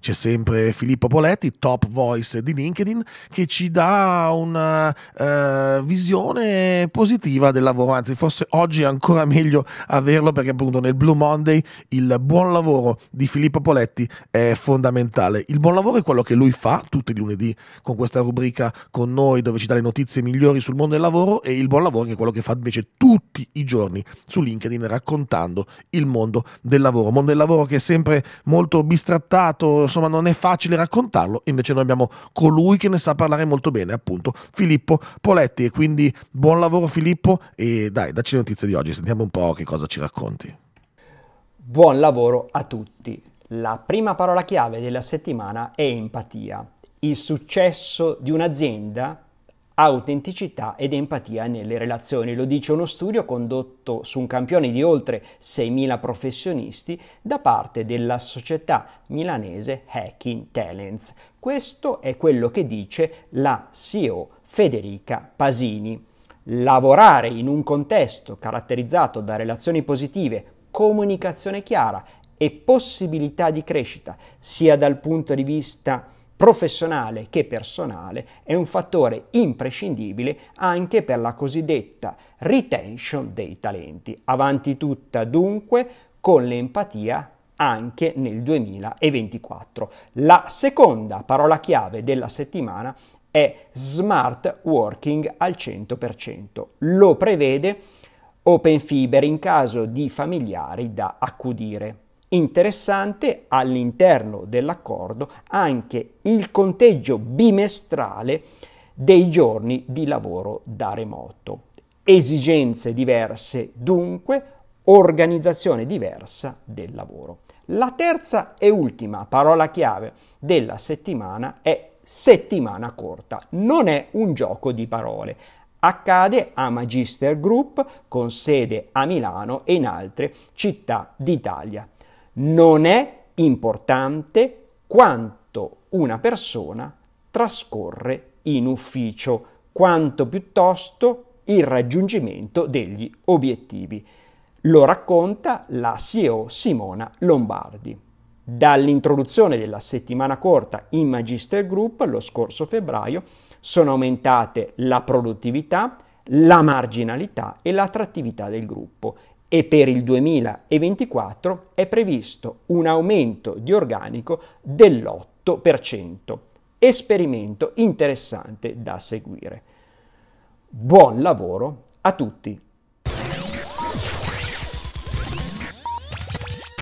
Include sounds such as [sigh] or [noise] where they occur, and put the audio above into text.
C'è sempre Filippo Poletti, top voice di LinkedIn, che ci dà una uh, visione positiva del lavoro, anzi forse oggi è ancora [laughs] meglio averlo perché appunto nel Blue Monday il buon lavoro di Filippo Poletti è fondamentale. Il buon lavoro è quello che lui fa tutti i lunedì con questa rubrica con noi dove ci dà le notizie migliori sul mondo del lavoro e il buon lavoro che è quello che fa invece tutti i giorni su LinkedIn raccontando il mondo del lavoro, mondo del lavoro che è sempre molto bistrattato, insomma non è facile raccontarlo, invece noi abbiamo colui che ne sa parlare molto bene, appunto Filippo Poletti. E quindi buon lavoro Filippo e dai, dacci le notizie di oggi, sentiamo un po' che cosa ci racconti. Buon lavoro a tutti. La prima parola chiave della settimana è empatia. Il successo di un'azienda autenticità ed empatia nelle relazioni. Lo dice uno studio condotto su un campione di oltre 6.000 professionisti da parte della società milanese Hacking Talents. Questo è quello che dice la CEO Federica Pasini. Lavorare in un contesto caratterizzato da relazioni positive, comunicazione chiara e possibilità di crescita, sia dal punto di vista professionale che personale è un fattore imprescindibile anche per la cosiddetta retention dei talenti. Avanti tutta dunque con l'empatia anche nel 2024. La seconda parola chiave della settimana è smart working al 100%. Lo prevede Open Fiber in caso di familiari da accudire. Interessante all'interno dell'accordo anche il conteggio bimestrale dei giorni di lavoro da remoto. Esigenze diverse dunque, organizzazione diversa del lavoro. La terza e ultima parola chiave della settimana è settimana corta. Non è un gioco di parole. Accade a Magister Group con sede a Milano e in altre città d'Italia. Non è importante quanto una persona trascorre in ufficio, quanto piuttosto il raggiungimento degli obiettivi. Lo racconta la CEO Simona Lombardi. Dall'introduzione della settimana corta in Magister Group lo scorso febbraio sono aumentate la produttività, la marginalità e l'attrattività del gruppo e per il 2024 è previsto un aumento di organico dell'8%. Esperimento interessante da seguire. Buon lavoro a tutti!